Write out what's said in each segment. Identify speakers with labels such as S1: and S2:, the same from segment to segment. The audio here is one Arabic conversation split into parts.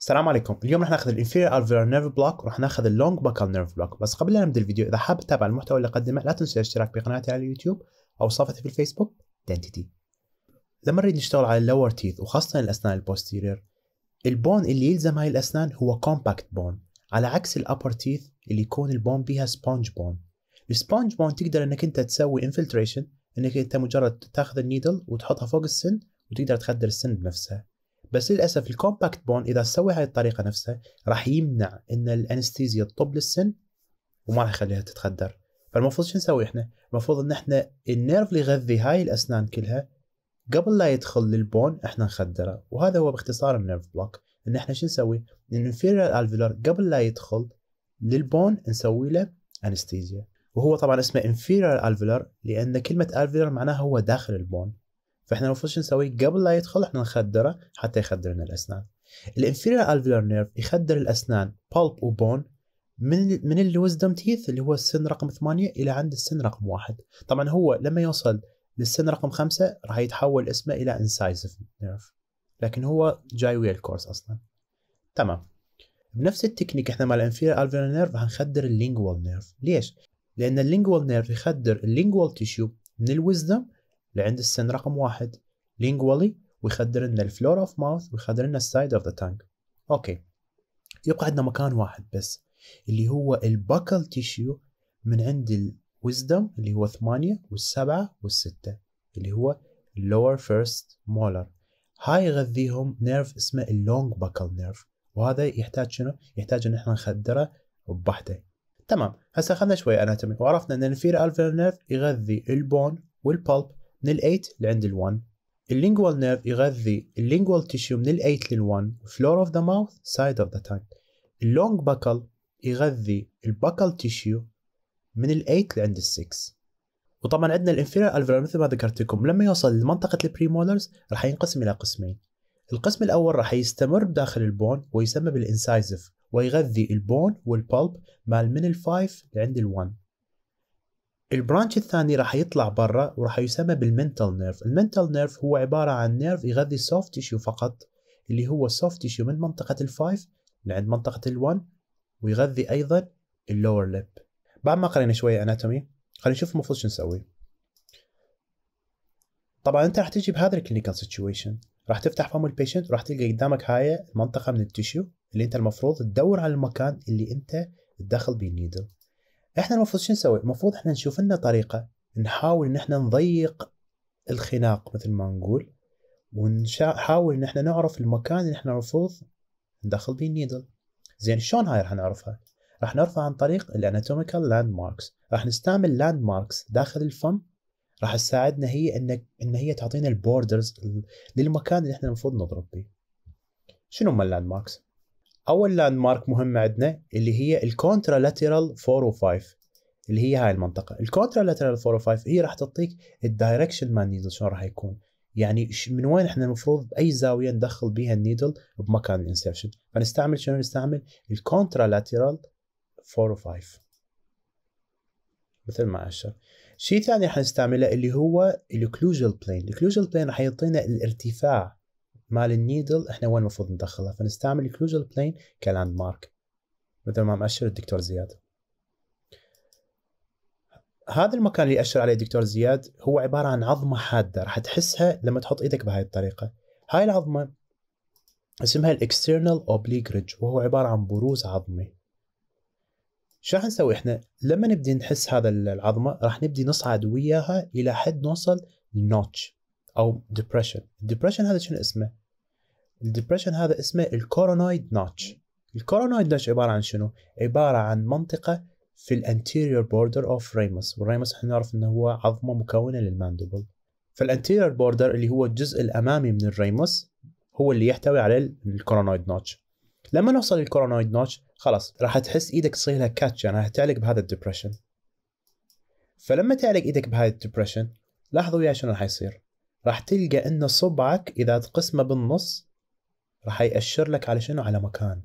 S1: السلام عليكم اليوم رح ناخذ الانفيرير alveolar نيرف بلوك ورح ناخذ اللونج باكال نيرف بلوك بس قبل لا نبدا الفيديو اذا حاب تتابع المحتوى اللي اقدمه لا تنسى الاشتراك بقناتي على اليوتيوب او صفحتي في الفيسبوك دنتيتي لما نريد نشتغل على اللور تيث وخاصه الاسنان البوستيرير البون اللي يلزم هاي الاسنان هو كومباكت بون على عكس الابر تيث اللي يكون البون بيها سبونج بون السبونج بون تقدر انك انت تسوي انفلتريشن انك انت مجرد تاخذ النيدل وتحطها فوق السن وتقدر تخدر السن بنفسها بس للاسف الكومباكت بون اذا سوى هاي الطريقه نفسها راح يمنع ان الانستيزيا تطب للسن وما راح يخليها تتخدر فالمفروض شو نسوي احنا؟ المفروض ان احنا النيرف اللي يغذي هاي الاسنان كلها قبل لا يدخل للبون احنا نخدره وهذا هو باختصار النيرف بلوك ان احنا شو نسوي؟ الانفيريال الفيلر قبل لا يدخل للبون نسوي له انستيزيا وهو طبعا اسمه inferior الفيلر لان كلمه الفيلر معناها هو داخل البون فاحنا المفروض نسوي قبل لا يدخل احنا نخدره حتى يخدر لنا الاسنان الانفيرير الفيولار نيرف يخدر الاسنان بالب وبون من من الوزدم تيث اللي هو السن رقم ثمانية الى عند السن رقم واحد طبعا هو لما يوصل للسن رقم خمسة راح يتحول اسمه الى انسايزف نيرف لكن هو جاي ويا الكورس اصلا تمام بنفس التكنيك احنا مع الانفيرير الفيولار نيرف هنخدر اللينجوال نيرف ليش لان اللينجوال نيرف يخدر اللينجوال تيشو من الوزدم لعند السن رقم واحد لينجوالي ويخدر لنا الفلور اوف ماوث ويخدر لنا السايد اوف ذا تانك اوكي يبقى عندنا مكان واحد بس اللي هو الباكل تيشيو من عند الوزدم اللي هو ثمانية والسبعة والستة اللي هو اللور فيرست مولر هاي يغذيهم نيرف اسمه اللونج باكل نيرف وهذا يحتاج شنو؟ يحتاج ان احنا نخدره ببحته تمام هسه خلنا شوي اناتومي وعرفنا ان الفير الفير نيرف يغذي البون والبلب من ال8 لعند ال1 اللينجوال نيرف يغذي اللينجوال تيشو من ال8 لل1 فلور اوف ذا ماوث سايد اوف ذا تانك اللونج باكل يغذي الباكل تيشو من ال8 لعند ال6 وطبعا عندنا الانفيرير الفيرال مثل ما ذكرت لكم لما يوصل لمنطقه البريمولرز راح ينقسم الى قسمين القسم الاول راح يستمر بداخل البون ويسمى بالانسايزف ويغذي البون والبلب مال من ال5 لعند ال1 البرانش الثاني راح يطلع برا وراح يسمى بالمنتال نيرف المنتال نيرف هو عبارة عن نيرف يغذي السوفت تيشيو فقط اللي هو السوفت تيشيو من منطقة الفايف لعند منطقة الون ويغذي أيضا اللور ليب بعد ما قرينا شوية اناتومي خلينا نشوف المفروض شو نسوي طبعا انت راح تجي بهذا الكلينيكال سيتويشن راح تفتح فم البيشنت وراح تلقى قدامك هاي المنطقة من التيشيو اللي انت المفروض تدور على المكان اللي انت تدخل بيه النيدل احنا المفروض شو نسوي؟ المفروض احنا نشوف لنا طريقه نحاول ان احنا نضيق الخناق مثل ما نقول ونحاول ان احنا نعرف المكان اللي احنا المفروض ندخل بيه النيدل زين شلون هاي راح نعرفها؟ راح نعرفها عن طريق الاناتوميكال لاند ماركس راح نستعمل لاند ماركس داخل الفم راح تساعدنا هي ان ان هي تعطينا البوردرز للمكان اللي احنا المفروض نضرب بيه شنو هم اللاند ماركس؟ اول لاند مارك مهمه عندنا اللي هي الكونترا لاترال 405 اللي هي هاي المنطقه الكونترا لاترال 405 هي راح تعطيك الدايركشن مال النيدل شلون راح يكون يعني من وين احنا المفروض باي زاويه ندخل بها النيدل بمكان الانسرشن فنستعمل شنو نستعمل الكونترا لاترال 405 مثل ما اشر شيء ثاني راح نستعمله اللي هو الاوكلوجال بلين الاوكلوجال بلين راح يعطينا الارتفاع مال النيدل احنا وين المفروض ندخلها فنستعمل الكلوجال بلين كلاند مارك مثل ما مأشر الدكتور زياد هذا المكان اللي أشر عليه الدكتور زياد هو عبارة عن عظمة حادة راح تحسها لما تحط إيدك بهاي الطريقة هاي العظمة اسمها الاكسترنال اوبليك ريدج وهو عبارة عن بروز عظمي شو راح نسوي احنا لما نبدي نحس هذا العظمة راح نبدي نصعد وياها إلى حد نوصل للنوتش او ديبرشن الديبرشن هذا شنو اسمه الديبرشن هذا اسمه الكورونويد ناتش الكورونويد ناتش عباره عن شنو عباره عن منطقه في الانتيريور بوردر اوف ريموس والريموس احنا نعرف انه هو عظمه مكونه للماندبل فالانتيريور بوردر اللي هو الجزء الامامي من الريموس هو اللي يحتوي على الكورونويد ناتش لما نوصل للكورونويد نوتش خلاص راح تحس ايدك تصير لها كاتش يعني راح تعلق بهذا الدبرشن فلما تعلق ايدك بهذا الدبرشن لاحظوا يا شنو راح يصير راح تلقى ان صبعك اذا تقسمه بالنص راح يأشر لك على شنو على مكان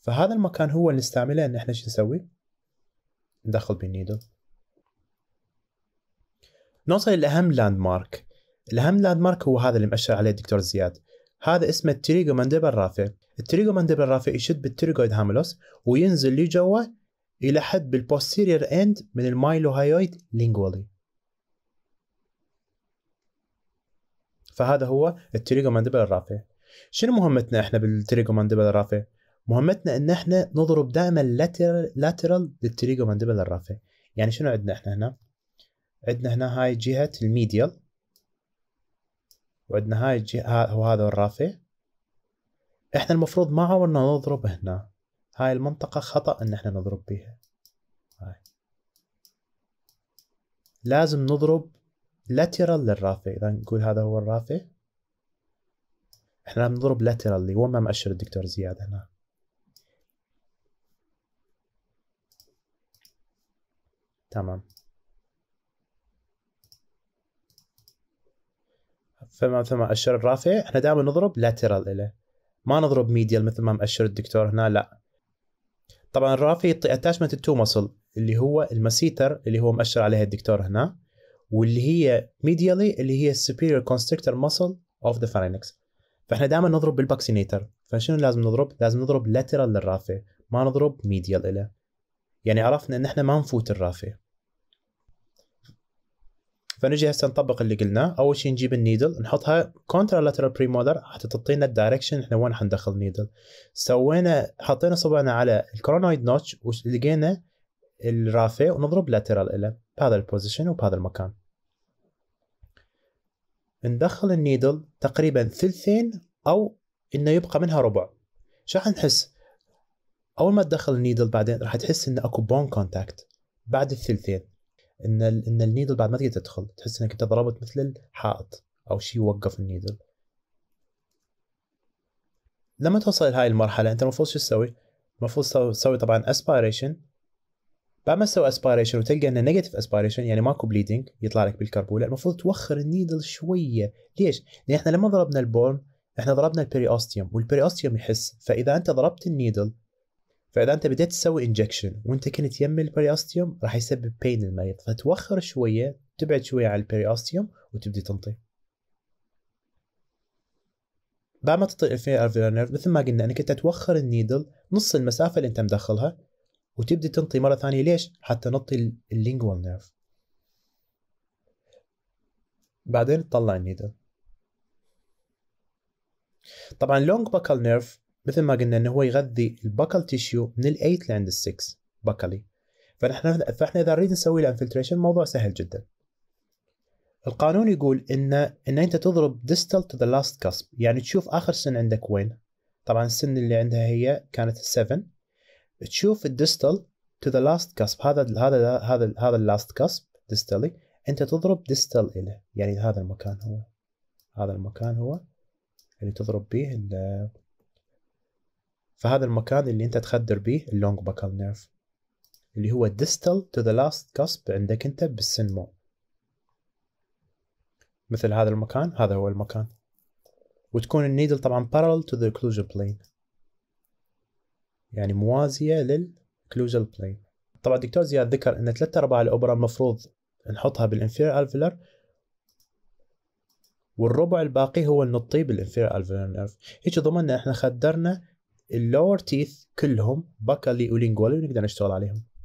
S1: فهذا المكان هو اللي نستعمله ان احنا شو نسوي ندخل بالنيدل نوصل لأهم لاند مارك الأهم لاند مارك هو هذا اللي مأشر عليه الدكتور زياد هذا اسمه التريجو مانديبل الرافع التريجو مانديبل الرافع يشد بالتريجويد هاملوس وينزل لجوا إلى حد بالبوستيرير اند من المايلوهايويد لينجولي فهذا هو مانديبل الرافع شنو مهمتنا احنا مانديبل الرافع مهمتنا ان احنا نضرب دائما لاترال مانديبل الرافع يعني شنو عندنا احنا هنا عندنا هنا هاي جهه الميديال وعندنا هاي الجهه وهذا الرافع احنا المفروض ما عمرنا نضرب هنا هاي المنطقه خطا ان احنا نضرب بيها هاي. لازم نضرب لاترال للرافع اذا نقول هذا هو الرافع احنا بنضرب اللي هو ما مأشر الدكتور زياد هنا تمام فما مثل ما اشر الرافع احنا دائما نضرب لاترال إله ما نضرب ميديال مثل ما مأشر الدكتور هنا لا طبعا الرافع يعطي اتاشمنت التو مصل اللي هو المسيتر اللي هو مأشر عليها الدكتور هنا واللي هي ميديالي اللي هي السوبيريور كونستريكتور مسل اوف ذا فارينكس فاحنا دائما نضرب بالباكسينيتر فشنو لازم نضرب؟ لازم نضرب لاترال للرافه ما نضرب ميديال إله يعني عرفنا ان احنا ما نفوت الرافه فنجي هسه نطبق اللي قلناه اول شيء نجيب النيدل نحطها كونترا لاترال بري مودر حتى تعطينا الدايركشن احنا وين حندخل النيدل سوينا حطينا صبعنا على الكورونويد نوتش ولقينا الرافه ونضرب لاترال إله بهذا البوزيشن وبهذا المكان ندخل النيدل تقريبا ثلثين او انه يبقى منها ربع شو راح نحس اول ما تدخل النيدل بعدين راح تحس ان اكو بون كونتاكت بعد الثلثين ان الـ ان النيدل بعد ما تقدر تدخل تحس انك انت ضربت مثل الحائط او شيء وقف النيدل لما توصل لهاي المرحله انت المفروض شو تسوي المفروض تسوي طبعا اسبيريشن بعد ما تسوي اسبيريشن وتلقى انه نيجاتيف اسبيريشن يعني ماكو بليدنج يطلع لك بالكربوله المفروض توخر النيدل شويه ليش؟ لان احنا لما ضربنا البورن احنا ضربنا البريوستيوم اوستيوم يحس فاذا انت ضربت النيدل فاذا انت بديت تسوي انجكشن وانت كنت يم اوستيوم راح يسبب بين المريض فتوخر شويه تبعد شويه عن اوستيوم وتبدي تنطي بعد ما تعطي الانفيرال نيرف مثل ما قلنا انك انت توخر النيدل نص المسافه اللي انت مدخلها وتبدا تنطي مره ثانيه ليش؟ حتى نطي اللينجوال نيرف بعدين تطلع النيدل طبعا لونج باكل نيرف مثل ما قلنا انه هو يغذي الباكل تيشيو من ال8 لعند ال6 باكلي فنحن فاحنا اذا نريد نسوي له انفلتريشن الموضوع سهل جدا القانون يقول ان ان انت تضرب ديستال تو ذا لاست كسب يعني تشوف اخر سن عندك وين طبعا السن اللي عندها هي كانت 7 تشوف الدستل تو ذا لاست كسب هذا هذا هذا هذا اللاست كسب ديستلي انت تضرب ديستل له يعني هذا المكان هو هذا المكان هو اللي تضرب به ال فهذا المكان اللي انت تخدر به اللونج باكال نيرف اللي هو distal تو ذا لاست كسب عندك انت بالسنمو مثل هذا المكان هذا هو المكان وتكون النيدل طبعا parallel to the occlusion plane يعني موازيه للكلوزال بلين طبعا دكتور زياد ذكر ان ثلاثة ارباع الاوبرا المفروض نحطها بالانفير الفلر والربع الباقي هو نطيه بالانفير الفلر نيرف هيك ضمننا احنا خدرنا اللور تيث كلهم باكالي ولينجوالي ونقدر نشتغل عليهم